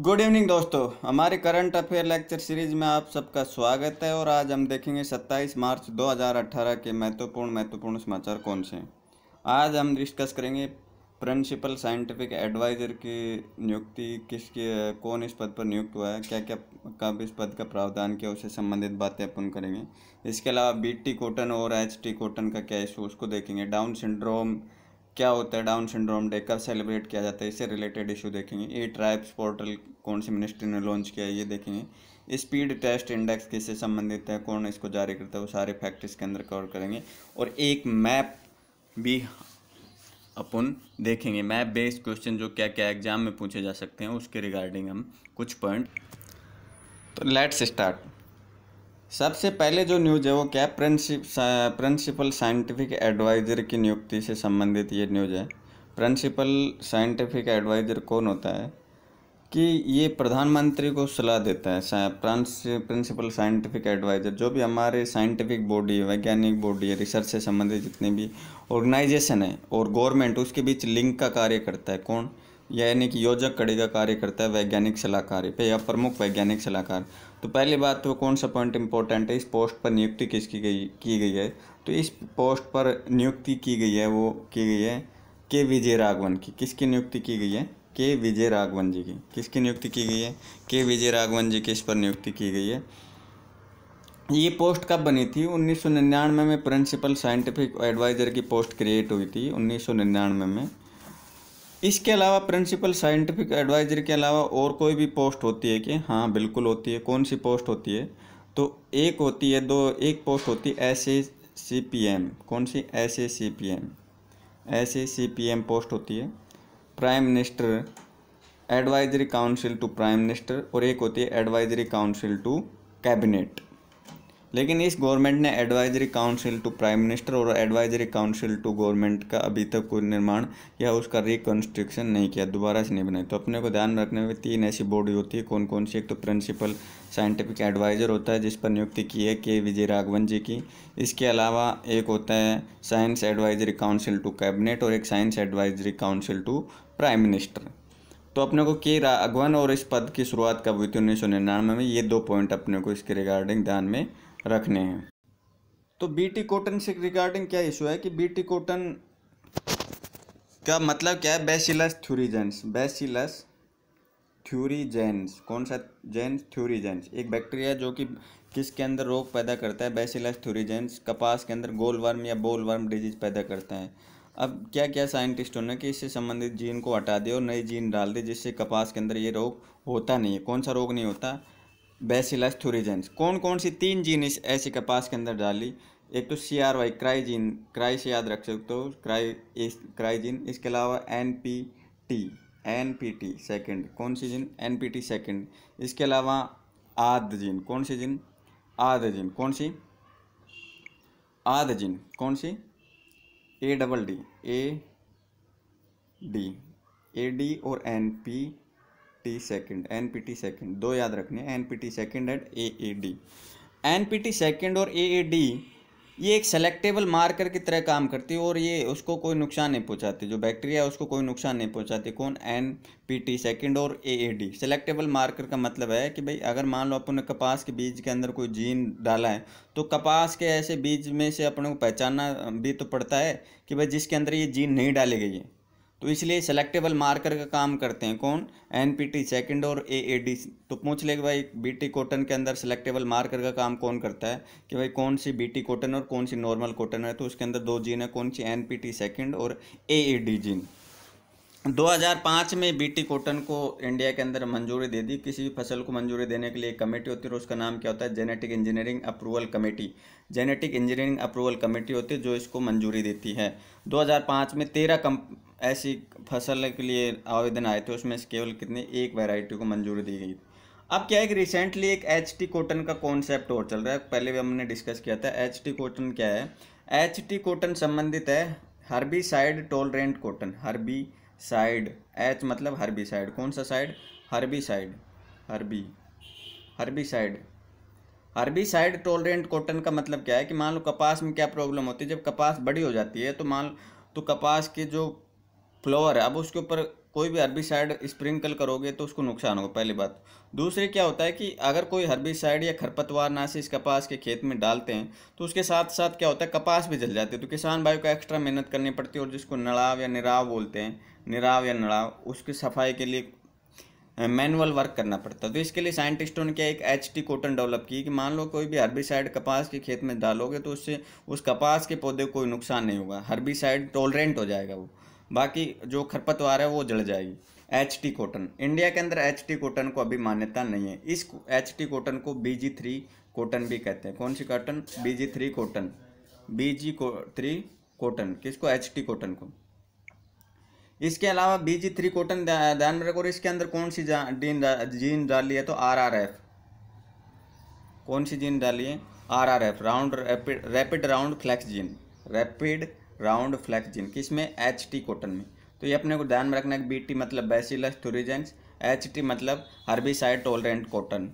good evening दोस्तों हमारे current affair lecture series में आप सबका स्वागत है और आज हम देखेंगे 27 मार्च 2018 के महत्वपूर्ण महत्वपूर्ण समाचार कौन से हैं आज हम डिस्कस करेंगे प्रिंसिपल साइंटिफिक एडवाइज़र की नियुक्ति किसकी कौन इस पद पर नियुक्त हुआ है क्या क्या कब इस पद का प्रावधान किया उससे संबंधित बातें अपन करेंगे इसके अलावा बी टी और एच टी का क्या इशू उसको देखेंगे डाउन सिंड्रोम क्या होता है डाउन सिंड्रोम डे कब सेलिब्रेट किया जाता है इससे रिलेटेड इशू देखेंगे ए ट्राइब्स पोर्टल कौन सी मिनिस्ट्री ने लॉन्च किया है ये देखेंगे स्पीड टेस्ट इंडेक्स किससे संबंधित है कौन इसको जारी करता है वो सारे फैक्ट इसके अंदर कवर करेंगे और एक मैप भी अपन देखेंगे मैप बेस्ड क्वेश्चन जो क्या क्या एग्जाम में पूछे जा सकते हैं उसके रिगार्डिंग हम कुछ पॉइंट तो लेट्स स्टार्ट सबसे पहले जो न्यूज़ है वो क्या प्रिंसिप प्रिंसिपल साइंटिफिक एडवाइज़र की नियुक्ति से संबंधित ये न्यूज़ है प्रिंसिपल साइंटिफिक एडवाइज़र कौन होता है कि ये प्रधानमंत्री को सलाह देता है प्रिंसिपल साइंटिफिक एडवाइज़र जो भी हमारे साइंटिफिक बॉडी है वैज्ञानिक बॉडी है रिसर्च से संबंधित जितने भी ऑर्गेनाइजेशन है और गवर्नमेंट उसके बीच लिंक का कार्य करता है कौन यानी कि योजक कड़ी का कार्य करता है वैज्ञानिक सलाहकार पे या प्रमुख वैज्ञानिक सलाहकार तो पहली बात तो कौन सा पॉइंट इंपॉर्टेंट है इस पोस्ट पर नियुक्ति किसकी गई की गई है तो इस पोस्ट पर नियुक्ति की गई है वो की गई है के विजय राघवन की किसकी नियुक्ति की गई है के विजय राघवन जी की किसकी नियुक्ति की गई है के विजय राघवन जी की इस पर नियुक्ति की गई है ये पोस्ट कब बनी थी उन्नीस में प्रिंसिपल साइंटिफिक एडवाइज़र की पोस्ट क्रिएट हुई थी उन्नीस में इसके अलावा प्रिंसिपल साइंटिफिक एडवाइजर के अलावा और कोई भी पोस्ट होती है कि हाँ बिल्कुल होती है कौन सी पोस्ट होती है तो एक होती है दो एक पोस्ट होती है S A C P M कौन सी S A C P M S A C P M post होती है prime minister advisory council to prime minister और एक होती है एडवाइजरी काउंसिल टू कैबिनेट लेकिन इस गवर्नमेंट ने advisory council to prime minister और एडवाइजरी काउंसिल टू गवर्नमेंट का अभी तक कोई निर्माण या उसका रिकन्स्ट्रक्शन नहीं किया दोबारा से नहीं बनाया तो अपने को ध्यान में रखने में तीन ऐसी बॉडी होती है कौन कौन सी एक तो प्रिंसिपल साइंटिफिक एडवाइज़र होता है जिस पर नियुक्ति की है के विजय राघवन जी की इसके अलावा एक होता है science advisory council to cabinet और एक science advisory council to prime minister तो अपने को के राघवन और इस पद की शुरुआत कब हुई थी उन्नीस सौ निन्यानवे में ये दो पॉइंट अपने को इसके रिगार्डिंग ध्यान में रखने हैं तो बीटी कॉटन से रिगार्डिंग क्या इशू है कि बीटी कॉटन का मतलब क्या है बेसिलस थ्यूरीजेंस बेसिलस थ्यूरीजेंस कौन सा जेंस थ्यूरीजेंस एक बैक्टीरिया जो कि किसके अंदर रोग पैदा करता है बेसिलस थ्यूरीजेंस कपास के अंदर गोल वर्म या बोल वर्म डिजीज पैदा करता है अब क्या क्या साइंटिस्टों ने कि इससे संबंधित जीन को हटा दिया और नई जीन डाल दी जिससे कपास के अंदर ये रोग होता नहीं है कौन सा रोग नहीं होता बेसिलस थ्रीजेंस कौन कौन सी तीन जीन इस ऐसी कपास के अंदर डाली एक तो C R Y cry gene cry से याद रख सकते हो क्राई इस जीन इसके अलावा N P T N P T second कौन सी gene N P T second इसके अलावा आद जीन कौन सी जिन आद जीन कौन सी आद जीन कौन सी A double D A D A D और N P T second N P T second दो याद रखने N P T second and A A D N P T second और ए ए डी ये एक selectable marker की तरह काम करती है और ये उसको कोई नुकसान नहीं पहुंचाती जो बैक्टीरिया है उसको कोई नुकसान नहीं पहुंचाती कौन एन पी टी सेकेंड और A A D selectable marker का मतलब है कि भाई अगर मान लो अपन ने कपास के बीज के अंदर कोई जीन डाला है तो कपास के ऐसे बीज में से अपने को पहचानना भी तो पड़ता है कि भाई जिसके अंदर ये जीन नहीं डाली गई है तो इसलिए सेलेक्टेबल मार्कर का काम करते हैं कौन एन पी टी सेकेंड और ए ए डी तो पूछ ले कि भाई बी टी कॉटन के अंदर सेलेक्टेबल मार्कर का काम कौन करता है कि भाई कौन सी बी टी कॉटन और कौन सी नॉर्मल कॉटन है तो उसके अंदर दो जीन है कौन सी एन पी टी सेकेंड और ए ए डी जीन 2005 में बीटी कॉटन को इंडिया के अंदर मंजूरी दे दी किसी फसल को मंजूरी देने के लिए एक कमेटी होती है उसका नाम क्या होता है genetic engineering approval committee genetic engineering approval committee होती है जो इसको मंजूरी देती है 2005 में तेरह कम ऐसी फसल के लिए आवेदन आए थे उसमें से केवल कितने एक वैरायटी को मंजूरी दी गई अब क्या है कि रिसेंटली एक एच टी कॉटन का कॉन्सेप्ट और चल रहा है पहले भी हमने डिस्कस किया था एच टी कॉटन क्या है एच टी कॉटन संबंधित है herbicide tolerant cotton herbicide H मतलब हर्बी साइड कौन सा side herbicide herbi herbicide herbicide rent cotton का मतलब क्या है कि मान लो कपास में क्या प्रॉब्लम होती है जब कपास बड़ी हो जाती है तो मान तो कपास के जो फ्लोवर है अब उसके ऊपर कोई भी हर्बिसाइड स्प्रिंकल करोगे तो उसको नुकसान होगा पहली बात दूसरी क्या होता है कि अगर कोई हर्बिसाइड या खरपतवार नाशिस इस कपास के खेत में डालते हैं तो उसके साथ साथ क्या होता है कपास भी जल जाती है तो किसान भाई को एक्स्ट्रा मेहनत करनी पड़ती है और जिसको नड़ाव या निराव बोलते हैं निराव या नड़ाव उसकी सफाई के लिए मैनुअल वर्क करना पड़ता है तो इसके लिए साइंटिस्टों ने क्या एक एच टी कोटन डेवलप की कि मान लो कोई भी हर्बिसाइड कपास के खेत में डालोगे तो उससे उस कपास के पौधे को कोई नुकसान नहीं होगा हर्बिसाइड टॉलरेंट हो जाएगा वो बाकी जो खरपतवार है वो जल जाएगी एच टी कॉटन इंडिया के अंदर एच टी कॉटन को अभी मान्यता नहीं है इस एच टी कॉटन को बी जी थ्री कॉटन भी कहते हैं कौन सी cotton B G three cotton B G three cotton किसको एच टी कॉटन को इसके अलावा बी जी थ्री कॉटन ध्यान में रखो और इसके अंदर कौन सी जा, जीन जीन डाली है तो आर आर एफ कौन सी जीन डाली है R R F round rapid rapid round flex gene rapid round flex gene किस में एच टी कॉटन में तो ये अपने को ध्यान में रखना है बी टी मतलब बैसिलस थ्रीजेंस एच टी मतलब साइड टॉलरेंट कॉटन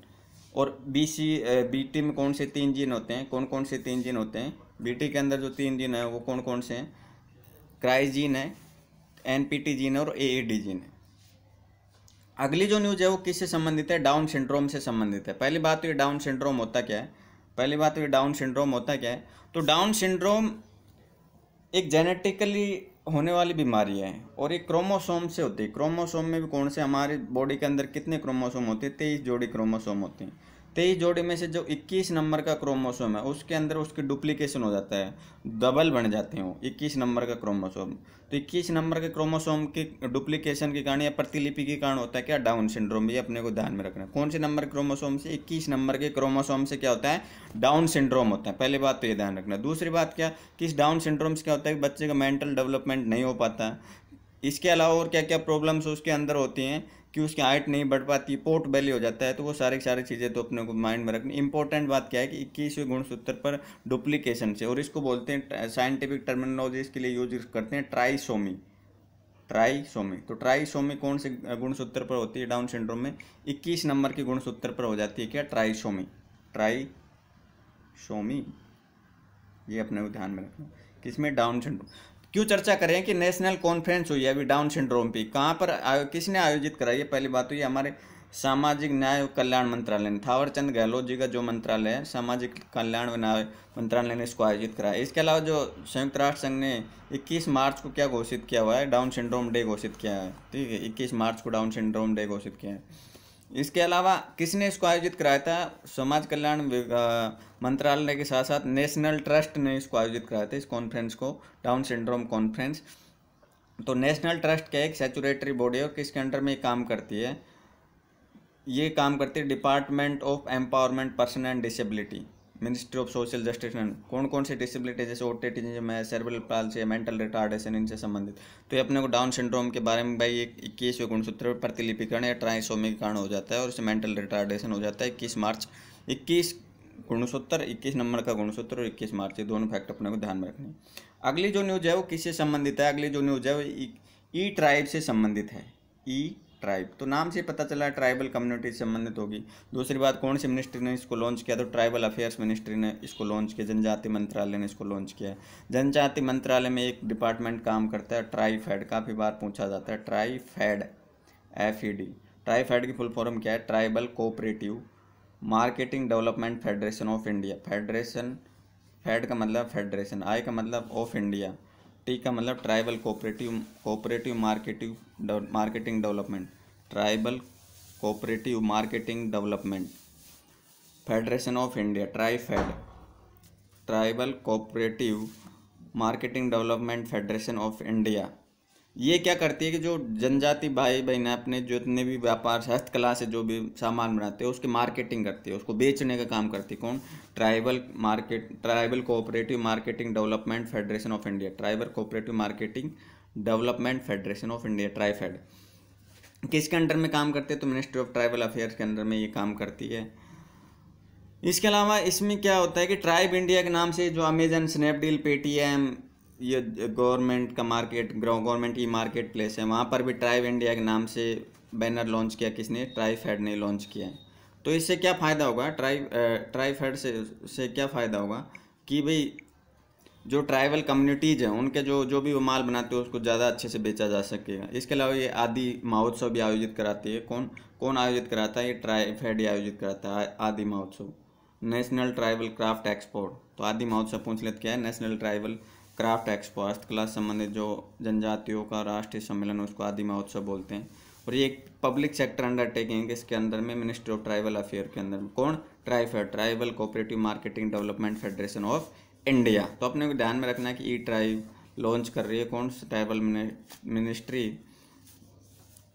और बी सी बी टी में कौन से तीन जीन होते हैं कौन कौन से तीन जीन होते हैं बी टी के अंदर जो तीन जीन है वो कौन कौन से हैं क्राइजीन है एन पी टी जीन है और ए डी जीन है अगली जो न्यूज है वो किससे संबंधित है डाउन सिंड्रोम से संबंधित है पहली बात तो ये डाउन सिंड्रोम होता क्या है पहली बात तो ये डाउन सिंड्रोम होता क्या है तो डाउन सिंड्रोम एक जेनेटिकली होने वाली बीमारी है और ये क्रोमोसोम से होती है क्रोमोसोम में भी कौन से हमारे बॉडी के अंदर कितने क्रोमोसोम होते हैं तेईस जोड़ी क्रोमोसोम होती हैं तेईस जोड़ी में से जो इक्कीस नंबर का क्रोमोसोम है उसके अंदर उसकी डुप्लीकेशन हो जाता है डबल बन जाते हैं इक्कीस नंबर का क्रोमोसोम तो इक्कीस नंबर के क्रोमोसोम के डुप्लीकेशन के कारण या प्रतिलिपि के कारण होता है क्या डाउन सिंड्रोम ये अपने को ध्यान में रखना है कौन से नंबर क्रोमोसोम से इक्कीस नंबर के क्रोमोसोम से क्या होता है डाउन सिंड्रोम होता है पहली बात तो ये ध्यान रखना है दूसरी बात क्या कि इस डाउन सिंड्रोम से क्या होता है कि बच्चे का मेंटल डेवलपमेंट नहीं हो पाता इसके अलावा और क्या क्या प्रॉब्लम्स उसके अंदर होती हैं कि उसकी हाइट नहीं बढ़ पाती पोर्ट बैली हो जाता है तो वो सारी सारी चीज़ें तो अपने को माइंड में रखनी इंपॉर्टेंट बात क्या है कि इक्कीसवें गुणसूत्र पर डुप्लीकेशन से और इसको बोलते हैं साइंटिफिक टर्मिनोलॉजी इसके लिए यूज करते हैं ट्राईसोमी ट्राईसोमी तो ट्राईसोमी कौन से गुणसूत्र पर होती है डाउन सिंड्रोम में इक्कीस नंबर के गुणसूत्र पर हो जाती है क्या ट्राई सोमी ये अपने को ध्यान में रखना किसमें डाउन सिंड्रोम क्यों चर्चा करें कि नेशनल कॉन्फ्रेंस हुई है अभी डाउन सिंड्रोम पे कहाँ पर किसने आयोजित कराई है पहली बात तो ये हमारे सामाजिक न्याय और कल्याण मंत्रालय ने थावरचंद गहलोत जी का जो मंत्रालय है सामाजिक कल्याण मंत्रालय ने इसको आयोजित कराया इसके अलावा जो संयुक्त राष्ट्र संघ ने 21 मार्च को क्या घोषित किया हुआ है डाउन सिंड्रोम डे घोषित किया है ठीक है 21 मार्च को डाउन सिंड्रोम डे घोषित किया है इसके अलावा किसने इसको आयोजित कराया था समाज कल्याण मंत्रालय के साथ साथ नेशनल ट्रस्ट ने इसको आयोजित कराया था इस कॉन्फ्रेंस को डाउन सिंड्रोम कॉन्फ्रेंस तो नेशनल ट्रस्ट क्या एक सेचुरेटरी बॉडी है और किसके अंडर में काम करती है ये काम करती है department of empowerment person and disability ministry of social justice and कौन कौन से डिसेबिलिटी जैसे ओटेटिज्म है सर्वल पालसी या मेंटल रिटार्डेशन इनसे संबंधित तो ये अपने को डाउन सिंड्रोम के बारे में भाई एक वे गुणसूत्र प्रतिलिपिकरण या ट्राइसोमी के कारण हो जाता है और उससे मेंटल रिटार्डेशन हो जाता है इक्कीस मार्च इक्कीस गुणसूत्र इक्कीस नंबर का गुणसूत्र और इक्कीस मार्च ये दोनों फैक्ट अपने को ध्यान में रखने अगली जो न्यूज है वो किससे संबंधित है अगली जो न्यूज है वो ई e ट्राइब से संबंधित है ई e ट्राइब तो नाम से पता चला ट्राइबल कम्युनिटी से संबंधित होगी दूसरी बात कौन सी मिनिस्ट्री ने इसको लॉन्च किया तो ट्राइबल अफेयर्स मिनिस्ट्री ने इसको लॉन्च किया जनजाति मंत्रालय ने इसको लॉन्च किया जनजाति मंत्रालय में एक डिपार्टमेंट काम करता है ट्राईफेड काफ़ी बार पूछा जाता है TRIFED F E D TRIFED की फुल फॉर्म क्या है tribal cooperative marketing development federation of India federation fed का मतलब फेडरेशन आई का मतलब ऑफ इंडिया टी का मतलब tribal cooperative cooperative marketive marketing development tribal cooperative marketing development federation of India TRIFED tribal cooperative marketing development federation of India ये क्या करती है कि जो जनजाति भाई बहन है अपने जितने भी व्यापार हस्तकला से जो भी सामान बनाते हैं उसकी मार्केटिंग करती है उसको बेचने का काम करती है कौन tribal market tribal cooperative marketing development federation of India tribal cooperative marketing development federation of India TRIFED किसके अंडर में काम करते हैं तो मिनिस्ट्री ऑफ ट्राइबल अफेयर्स के अंडर में ये काम करती है इसके अलावा इसमें क्या होता है कि ट्राइब इंडिया के नाम से जो अमेजन स्नैपडील पेटीएम ये गवर्नमेंट का मार्केट गवर्नमेंट की मार्केट प्लेस है वहाँ पर भी ट्राइब इंडिया के नाम से बैनर लॉन्च किया किसने ट्राई हेड ने लॉन्च किया है तो इससे क्या फ़ायदा होगा ट्राइब ट्राई हेड से से क्या फ़ायदा होगा कि भाई जो ट्राइबल कम्युनिटीज़ हैं उनके जो जो भी वो माल बनाते हैं उसको ज़्यादा अच्छे से बेचा जा सकेगा इसके अलावा ये आदि महोत्सव भी आयोजित कराती है कौन कौन आयोजित कराता है ये ट्राइफेड आयोजित कराता है आदि महोत्सव नेशनल ट्राइबल क्राफ्ट एक्सपोर्ट तो आदि महोत्सव पूछ लेते क्या है नेशनल ट्राइबल क्राफ्ट एक्सपो हस्तकला संबंधित जो जनजातियों का राष्ट्रीय सम्मेलन उसको आदि महोत्सव बोलते हैं और ये एक पब्लिक सेक्टर अंडरटेकिंग इसके अंदर में मिनिस्ट्री ऑफ ट्राइबल अफेयर के अंदर कौन TRIFED tribal cooperative marketing development federation of India तो अपने को ध्यान में रखना है कि ई ट्राइव लॉन्च कर रही है कौन सा ट्राइबल मिनिस्ट्री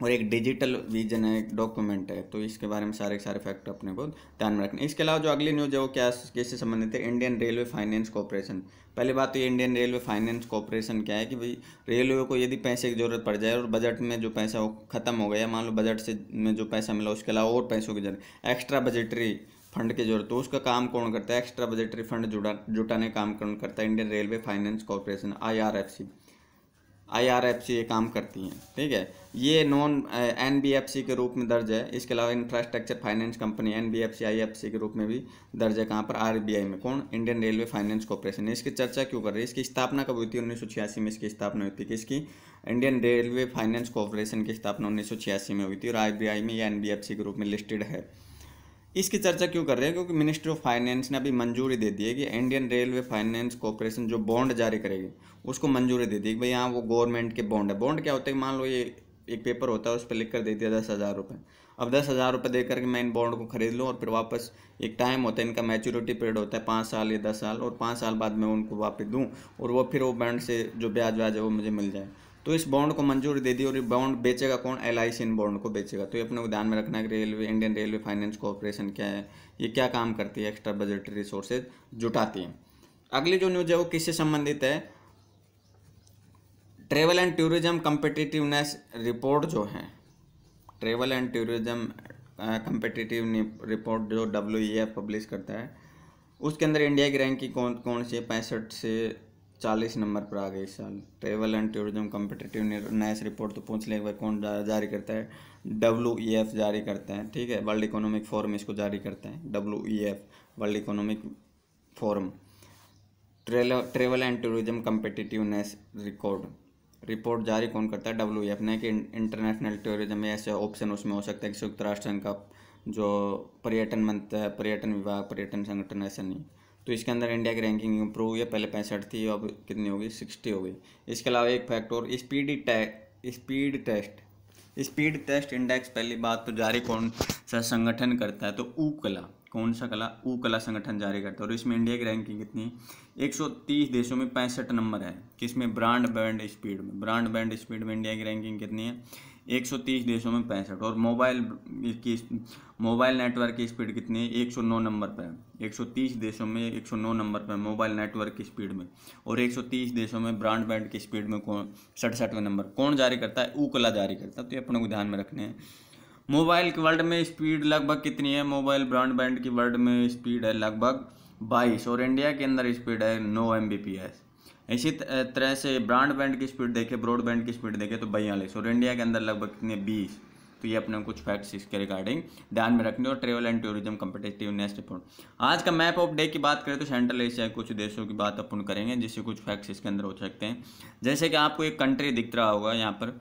और एक डिजिटल विजन है एक डॉक्यूमेंट है तो इसके बारे में सारे सारे फैक्ट अपने को ध्यान में रखना इसके अलावा जो अगली न्यूज है वो क्या किससे संबंधित है इंडियन रेलवे फाइनेंस कॉरपोरेशन पहली बात तो ये इंडियन रेलवे फाइनेंस कॉरपोरेशन क्या है कि भाई रेलवे को यदि पैसे की जरूरत पड़ जाए और बजट में जो पैसा वो खत्म हो गया मान लो बजट से में जो पैसा मिला उसके अलावा और पैसों की जरूरत एक्स्ट्रा बजटरी फंड की जरूरत तो उसका काम कौन करता है एक्स्ट्रा बजटरी फंड जुटा जुटाने काम कौन करता है Indian railway finance corporation I IRFC ये काम करती हैं ठीक है ये नॉन एनबीएफसी uh, के रूप में दर्ज है इसके अलावा infrastructure finance company NBFC IFC के रूप में भी दर्ज है कहाँ पर आरबीआई में कौन इंडियन रेलवे फाइनेंस कॉरपोरेशन इसकी चर्चा क्यों कर रही है इसकी स्थापना कब हुई थी उन्नीस में इसकी स्थापना हुई थी किसकी इंडियन रेलवे फाइनेंस कॉरपोरेशन की स्थापना उन्नीस में हुई थी और आई में यह एन के रूप में लिस्टेड है इसकी चर्चा क्यों कर रहे हैं क्योंकि मिनिस्ट्री ऑफ फाइनेंस ने अभी मंजूरी दे दी है कि इंडियन रेलवे फाइनेंस कॉरपोरेशन जो बॉन्ड जारी करेगी उसको मंजूरी दे दी भाई हाँ वो गवर्नमेंट के बॉन्ड है बॉन्ड क्या होता है मान लो ये एक पेपर होता है उस पर लिख कर दे दिया दस हज़ार रुपये अब दस हज़ार रुपये दे करके मैं इन बॉन्ड को खरीद लूँ और फिर वापस एक टाइम होता है इनका मैच्योरिटी पीरियड होता है पाँच साल या दस साल और पाँच साल बाद मैं उनको वापस दूँ और वो फिर वो बॉन्ड से जो ब्याज व्याज है वो मुझे मिल जाए तो इस बॉन्ड को मंजूरी दे दी और ये बॉन्ड बेचेगा कौन L I C in bond को बेचेगा तो ये अपने को ध्यान में रखना है कि railway Indian railway finance corporation क्या है ये क्या काम करती है एक्स्ट्रा बजटरी रिसोर्सेज जुटाती है अगली जो न्यूज है वो किससे संबंधित है travel and tourism competitiveness report जो है travel and tourism competitive report जो डब्ल्यू पब्लिश e करता है उसके अंदर इंडिया की रैंकिंग कौन कौन सी है पैंसठ से चालीस नंबर पर आ गई इस साल travel and tourism competitiveness report तो पूछ लें एक बार कौन जारी करता है डब्ल्यू ई एफ जारी करता है ठीक है वर्ल्ड इकोनॉमिक फोरम इसको जारी करता है W E e F world economic forum travel and tourism competitiveness record report जारी कौन करता है डब्ल्यू एफ ने कि इंटरनेशनल टूरिज्म ऐसे ऑप्शन उसमें हो सकता है कि संयुक्त राष्ट्र संघ का जो पर्यटन मंत्र पर्यटन विभाग पर्यटन संगठन ऐसा नहीं तो इसके अंदर इंडिया की रैंकिंग इंप्रूव हुई है पहले पैंसठ थी अब कितनी हो गई सिक्सटी हो गई इसके अलावा एक फैक्टर स्पीड टै speed test speed test index पहली बात तो जारी कौन सा संगठन करता है तो ऊ कला कौन सा कला ऊ कला संगठन जारी करता है और इसमें इंडिया की रैंकिंग कितनी है 130 देशों में पैंसठ नंबर है किसमें ब्रांड बैंड स्पीड में ब्रांड बैंड स्पीड में इंडिया की रैंकिंग कितनी है 130 देशों में पैंसठ और मोबाइल की मोबाइल नेटवर्क की स्पीड कितनी है 109 नंबर पर 130 देशों में 109 नंबर पर मोबाइल नेटवर्क की स्पीड में और 130 देशों में ब्रॉडबैंड की स्पीड में कौन सड़सठवें नंबर कौन जारी करता है ऊकला जारी करता है तो ये अपने को ध्यान में रखने हैं मोबाइल के वर्ल्ड में स्पीड लगभग कितनी है मोबाइल ब्रॉडबैंड की वर्ल्ड में स्पीड है लगभग बाईस और इंडिया के अंदर स्पीड है नौ एम बी पी एस इसी तरह से बैंड की स्पीड देखें ब्रॉडबैंड की स्पीड देखें तो बयालीस और इंडिया के अंदर लगभग कितने बीस तो ये अपने कुछ फैक्ट्स इसके रिगार्डिंग ध्यान में रखने और travel and tourism competitiveness report आज का मैप ऑफ डे की बात करें तो सेंट्रल एशिया के कुछ देशों की बात अपन करेंगे जिससे कुछ फैक्ट्स इसके अंदर हो सकते हैं जैसे कि आपको एक कंट्री दिख रहा होगा यहाँ पर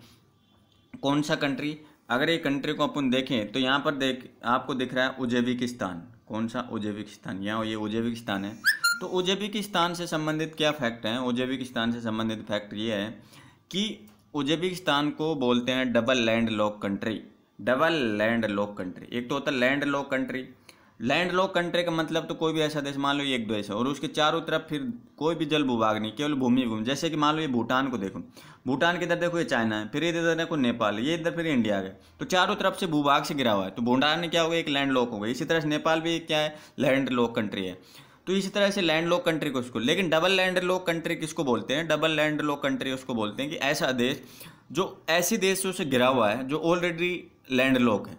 कौन सा कंट्री अगर ये कंट्री को अपन देखें तो यहाँ पर देख आपको दिख रहा है उजेबिकिस्तान कौन सा उजेबिकिस्तान यहाँ ये उजेबिकिस्तान है तो ओजेबी के स्थान से संबंधित क्या फैक्ट हैं ओजेबी के स्थान से संबंधित फैक्ट ये है कि उज्बेकिस्तान को बोलते हैं double land lock country double land lock country एक तो होता है land lock country land lock country का मतलब तो कोई भी ऐसा देश मान लो एक देश है और उसके चारों तरफ फिर कोई भी जल भूभाग नहीं केवल भूमि भूमि जैसे कि मान लो ये भूटान को देखो भूटान के इधर देखो ये चाइना है फिर इधर देखो नेपाल ये इधर फिर इंडिया है तो चारों तरफ से भूभाग से गिरा हुआ है तो भूटान में क्या होगा एक लैंड लॉक होगा इसी तरह से नेपाल भी क्या है लैंड लॉक कंट्री है तो इसी तरह से लैंड लॉक कंट्री को उसको लेकिन डबल लैंड लॉक कंट्री किसको बोलते हैं डबल लैंड लॉक कंट्री उसको बोलते हैं कि ऐसा देश जो ऐसे देशों से घिरा हुआ है जो ऑलरेडी लैंड लॉक है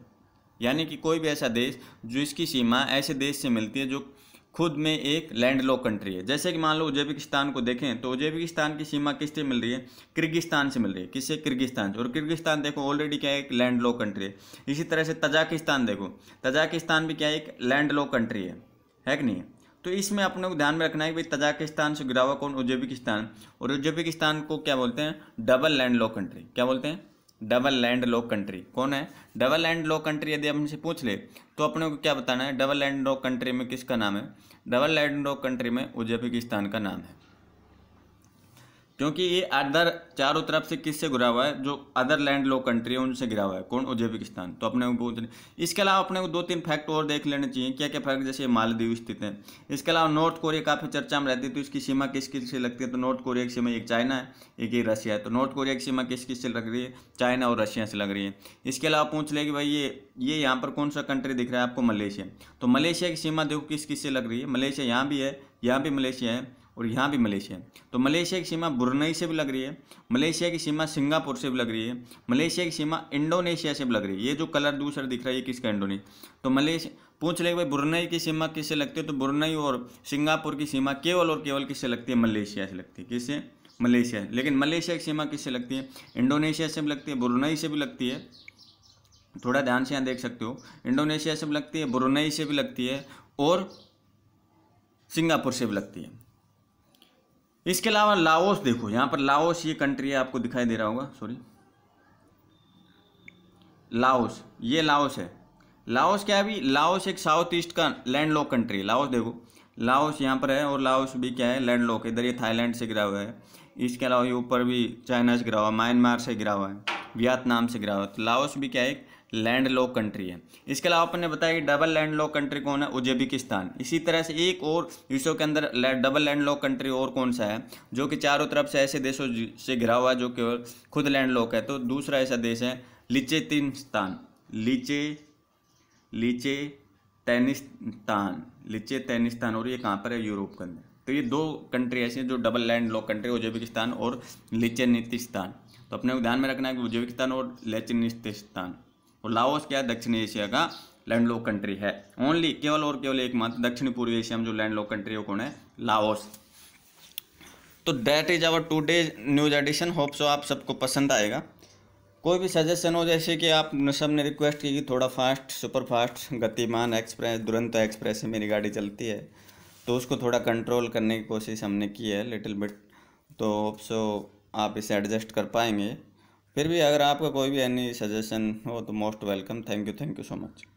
यानी कि कोई भी ऐसा देश जो इसकी सीमा ऐसे देश से मिलती है जो खुद में एक लैंड लॉक कंट्री है जैसे कि मान लो उज्बेकिस्तान को देखें तो उज्बेकिस्तान की सीमा किससे मिल रही है किर्गिस्तान से मिल रही है किससे किर्गिस्तान से और किर्गिस्तान देखो ऑलरेडी क्या है एक लैंड लॉक कंट्री है इसी तरह से तजाकिस्तान देखो तजाकिस्तान भी क्या है एक लैंड लॉक कंट्री है है कि नहीं तो इसमें अपने को ध्यान में रखना है कि भाई तजाकिस्तान से गिरावा कौन उज्बेकिस्तान और उज्बेकिस्तान को क्या बोलते हैं डबल लैंड लॉक कंट्री क्या बोलते हैं डबल लैंड लॉक कंट्री कौन है डबल लैंड लॉक कंट्री यदि आपसे पूछ ले तो अपने को क्या बताना है डबल लैंड लॉक कंट्री में किसका नाम है डबल लैंड लॉक कंट्री में उज्बेकिस्तान का नाम है क्योंकि ये अदर चारों तरफ से किससे घिरा हुआ है जो अदर लैंड लो कंट्री है उनसे घिरा हुआ है कौन उज्बेकिस्तान तो अपने इसके अलावा अपने को दो तीन फैक्ट और देख लेने चाहिए क्या क्या फैक्ट जैसे मालदीव स्थित है इसके अलावा नॉर्थ कोरिया काफ़ी चर्चा में रहती है तो इसकी सीमा किस किस से लगती है तो नॉर्थ कोरिया की सीमा एक चाइना है एक ही रशिया है तो नॉर्थ कोरिया की सीमा किस किस से लग रही है चाइना और रशिया से लग रही है इसके अलावा पूछ ले कि भाई ये ये यहाँ पर कौन सा कंट्री दिख रहा है आपको मलेशिया तो मलेशिया की सीमा देखो किस किस से लग रही है मलेशिया यहाँ भी है यहाँ भी मलेशिया है और यहाँ भी मलेशिया तो मलेशिया की सीमा बुरनई से भी लग रही है मलेशिया की सीमा सिंगापुर से भी लग रही है मलेशिया की सीमा इंडोनेशिया से भी लग रही है ये जो कलर दूसरा दिख रहा है ये किसका इंडोनेशिया तो मलेशिया पूछ ले भाई बुरनई की सीमा किससे लगती है तो बुरनई और सिंगापुर की सीमा केवल और केवल किससे लगती है मलेशिया से लगती है किससे मलेशिया लेकिन मलेशिया की सीमा किससे लगती है इंडोनेशिया से भी लगती है बुरनई से भी लगती है थोड़ा ध्यान से यहाँ देख सकते हो इंडोनेशिया से भी लगती है बुरनई से भी लगती है और सिंगापुर से भी लगती है इसके अलावा लाओस देखो यहाँ पर लाओस ये कंट्री है आपको दिखाई दे रहा होगा सॉरी लाओस ये लाओस है लाओस क्या है अभी लाओस एक साउथ ईस्ट का लैंड लॉक कंट्री है लाओस देखो लाओस यहाँ पर है और लाओस भी क्या है लैंड लॉक इधर ये थाईलैंड से गिरा हुआ है इसके अलावा ये ऊपर भी चाइना से गिरा हुआ है म्यांमार से गिरा हुआ है वियतनाम से गिरा हुआ है तो लाओस भी क्या है लैंड लॉक कंट्री है इसके अलावा आपने बताया कि डबल लैंड लॉक कंट्री कौन है उज्बेकिस्तान इसी तरह से एक और विश्व के अंदर डबल लैंड लॉक कंट्री और कौन सा है जो कि चारों तरफ से ऐसे देशों से घिरा हुआ है जो कि खुद लैंड लॉक है तो दूसरा ऐसा देश है लिचेतिस्तान लीचे लीचे तैनिस्तान लिचे तैनिस्तान और ये कहाँ पर है यूरोप के अंदर तो ये दो कंट्री ऐसी हैं जो double land lock country Uzbekistan और लिचे नितिस्तान तो अपने ध्यान में रखना है कि उज्बेकिस्तान और लेचिनिस्तान और लाओस क्या है दक्षिण एशिया का लैंडलॉक कंट्री है ओनली केवल और केवल एकमात्र दक्षिण पूर्व एशिया में जो लैंडलॉक कंट्री है कौन है लाओस तो that is our today news edition hope so आप सबको पसंद आएगा कोई भी सजेशन हो जैसे कि आप सब ने रिक्वेस्ट की कि थोड़ा fast super fast Gatimaan express Duronto express से मेरी गाड़ी चलती है तो उसको थोड़ा कंट्रोल करने की कोशिश हमने की है लिटिल बिट तो होप सो आप इसे एडजस्ट कर पाएंगे फिर भी अगर आपका कोई भी एनी सजेशन हो तो most welcome thank you thank you so much